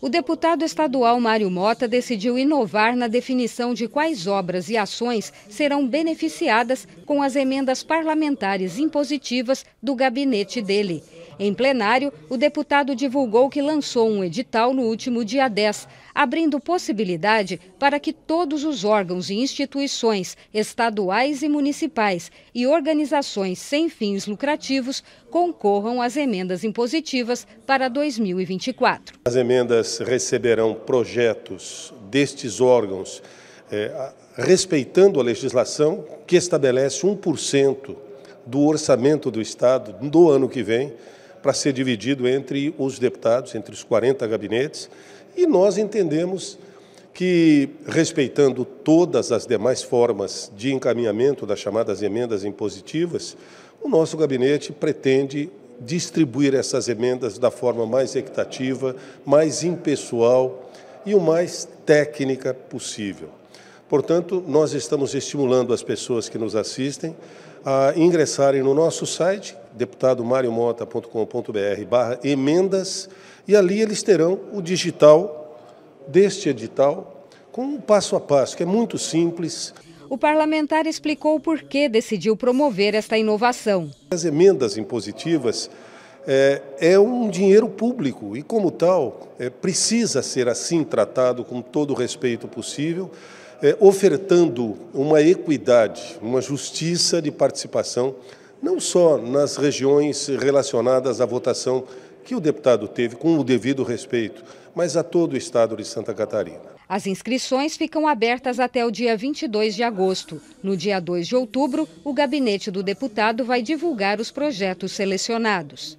o deputado estadual Mário Mota decidiu inovar na definição de quais obras e ações serão beneficiadas com as emendas parlamentares impositivas do gabinete dele. Em plenário, o deputado divulgou que lançou um edital no último dia 10, abrindo possibilidade para que todos os órgãos e instituições estaduais e municipais e organizações sem fins lucrativos concorram às emendas impositivas para 2024. As emendas receberão projetos destes órgãos é, respeitando a legislação que estabelece 1% do orçamento do Estado no ano que vem para ser dividido entre os deputados, entre os 40 gabinetes, e nós entendemos que, respeitando todas as demais formas de encaminhamento das chamadas emendas impositivas, o nosso gabinete pretende distribuir essas emendas da forma mais equitativa, mais impessoal e o mais técnica possível. Portanto, nós estamos estimulando as pessoas que nos assistem a ingressarem no nosso site deputadomariomota.com.br barra emendas, e ali eles terão o digital deste edital com um passo a passo, que é muito simples. O parlamentar explicou por que decidiu promover esta inovação. As emendas impositivas é, é, um dinheiro público e, como tal, é, precisa ser assim tratado com todo o respeito possível, é, ofertando uma equidade, uma justiça de participação não só nas regiões relacionadas à votação que o deputado teve com o devido respeito, mas a todo o estado de Santa Catarina. As inscrições ficam abertas até o dia 22 de agosto. No dia 2 de outubro, o gabinete do deputado vai divulgar os projetos selecionados.